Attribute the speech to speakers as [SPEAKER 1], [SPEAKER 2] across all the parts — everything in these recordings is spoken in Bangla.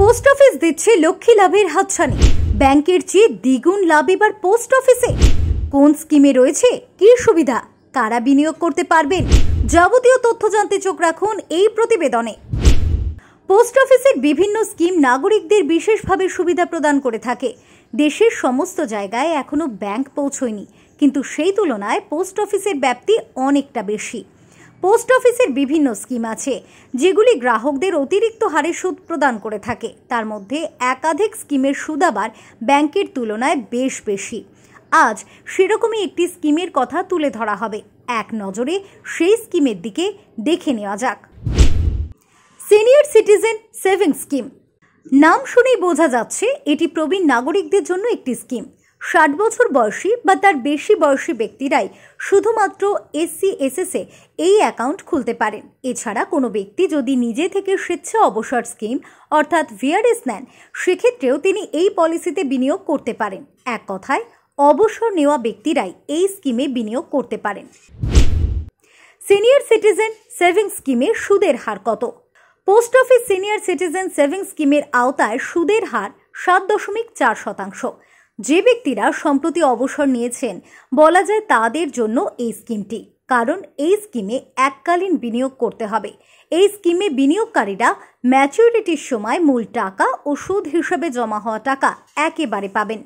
[SPEAKER 1] পোস্ট অফিস দিচ্ছে লক্ষ্মী লাভের হাতছানি ব্যাংকের চেয়ে দ্বিগুণ লাভ এবার পোস্ট অফিসে কোন স্কিমে রয়েছে কি সুবিধা কারা বিনিয়োগ করতে পারবেন যাবতীয় তথ্য জানতে চোখ রাখুন এই প্রতিবেদনে পোস্ট অফিসের বিভিন্ন স্কিম নাগরিকদের বিশেষভাবে সুবিধা প্রদান করে থাকে দেশের সমস্ত জায়গায় এখনও ব্যাংক পৌঁছয়নি কিন্তু সেই তুলনায় পোস্ট অফিসের ব্যাপ্তি অনেকটা বেশি পোস্ট অফিসের বিভিন্ন স্কিম আছে যেগুলি গ্রাহকদের অতিরিক্ত হারে সুদ প্রদান করে থাকে তার মধ্যে একাধিক স্কিমের সুদ আবার ব্যাংকের তুলনায় বেশ বেশি আজ সেরকমই একটি স্কিমের কথা তুলে ধরা হবে এক নজরে সেই স্কিমের দিকে দেখে নেওয়া যাক সিনিয়র সিটিজেন সেভিংস স্কিম নাম শুনেই বোঝা যাচ্ছে এটি প্রবীণ নাগরিকদের জন্য একটি স্কিম ষাট বছর বয়সী বা তার বেশি বয়সী ব্যক্তিরাই শুধুমাত্র এসসি এসএসএ এই অ্যাকাউন্ট খুলতে পারেন এছাড়া কোনো ব্যক্তি যদি নিজে থেকে স্বেচ্ছা অবসর স্কিম অর্থাৎ ভিআরএস নেন সেক্ষেত্রেও তিনি এই পলিসিতে বিনিয়োগ করতে পারেন এক কথায় অবসর নেওয়া ব্যক্তিরাই এই স্কিমে বিনিয়োগ করতে পারেন সিনিয়র সিটিজেন সেভিংস স্কিমে সুদের হার কত post office senior citizen savings স্কিমের আওতায় সুদের হার সাত দশমিক চার শতাংশ যে ব্যক্তিরা সম্প্রতি অবসর নিয়েছেন বলা যায় তাদের জন্য এই স্কিমটি কারণ এই স্কিমে এককালীন বিনিয়োগ করতে হবে এই স্কিমে বিনিয়োগকারীরা ম্যাচুরিটির সময় মূল টাকা ও সুদ হিসেবে জমা হওয়া টাকা একেবারে পাবেন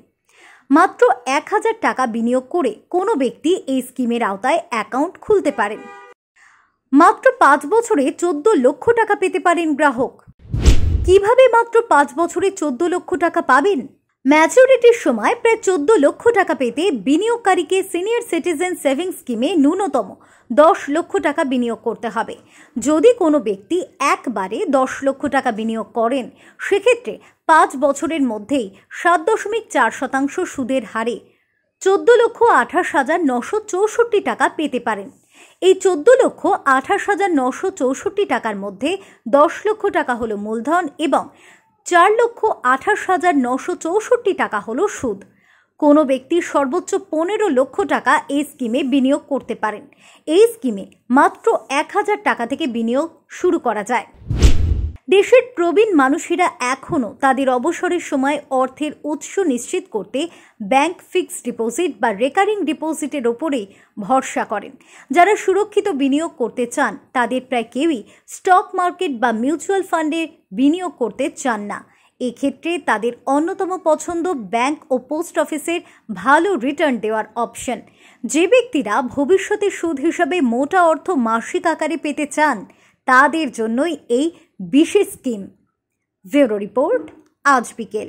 [SPEAKER 1] মাত্র এক হাজার টাকা বিনিয়োগ করে কোনো ব্যক্তি এই স্কিমের আওতায় অ্যাকাউন্ট খুলতে পারেন মাত্র পাঁচ বছরে চোদ্দ লক্ষ টাকা পেতে পারেন গ্রাহক কিভাবে মাত্র পাঁচ বছরে চোদ্দ লক্ষ টাকা পাবেন ম্যাচুরিটির সময় প্রায় চোদ্দ লক্ষ টাকা পেতে বিনিয়োগকারীকে সিনিয়র সিটিজেন সেভিংস স্কিমে ন্যূনতম দশ লক্ষ টাকা বিনিয়োগ করতে হবে যদি কোনো ব্যক্তি একবারে দশ লক্ষ টাকা বিনিয়োগ করেন সেক্ষেত্রে পাঁচ বছরের মধ্যেই সাত দশমিক চার শতাংশ সুদের হারে চোদ্দ লক্ষ আঠাশ হাজার নশো চৌষট্টি টাকা পেতে পারেন এই চোদ্দ লক্ষ আঠাশ হাজার নশো চৌষট্টি টাকার মধ্যে দশ লক্ষ টাকা হলো মূলধন এবং চার লক্ষ আঠাশ হাজার নশো চৌষট্টি টাকা হলো সুদ কোনো ব্যক্তি সর্বোচ্চ পনেরো লক্ষ টাকা এই স্কিমে বিনিয়োগ করতে পারেন এই স্কিমে মাত্র এক হাজার টাকা থেকে বিনিয়োগ শুরু করা যায় দেশের প্রবীণ মানুষেরা এখনও তাদের অবসরের সময় অর্থের উৎস নিশ্চিত করতে ব্যাংক ফিক্সড ডিপোজিট বা রেকারিং ডিপোজিটের ওপরেই ভরসা করেন যারা সুরক্ষিত বিনিয়োগ করতে চান তাদের প্রায় কেউই স্টক মার্কেট বা মিউচুয়াল ফান্ডে বিনিয়োগ করতে চান না এক্ষেত্রে তাদের অন্যতম পছন্দ ব্যাংক ও পোস্ট অফিসের ভালো রিটার্ন দেওয়ার অপশন যে ব্যক্তিরা ভবিষ্যতে সুদ হিসাবে মোটা অর্থ মাসিক আকারে পেতে চান তাদের জন্যই এই বিশেষ স্কিম ব্যুরো রিপোর্ট আজ বিকেল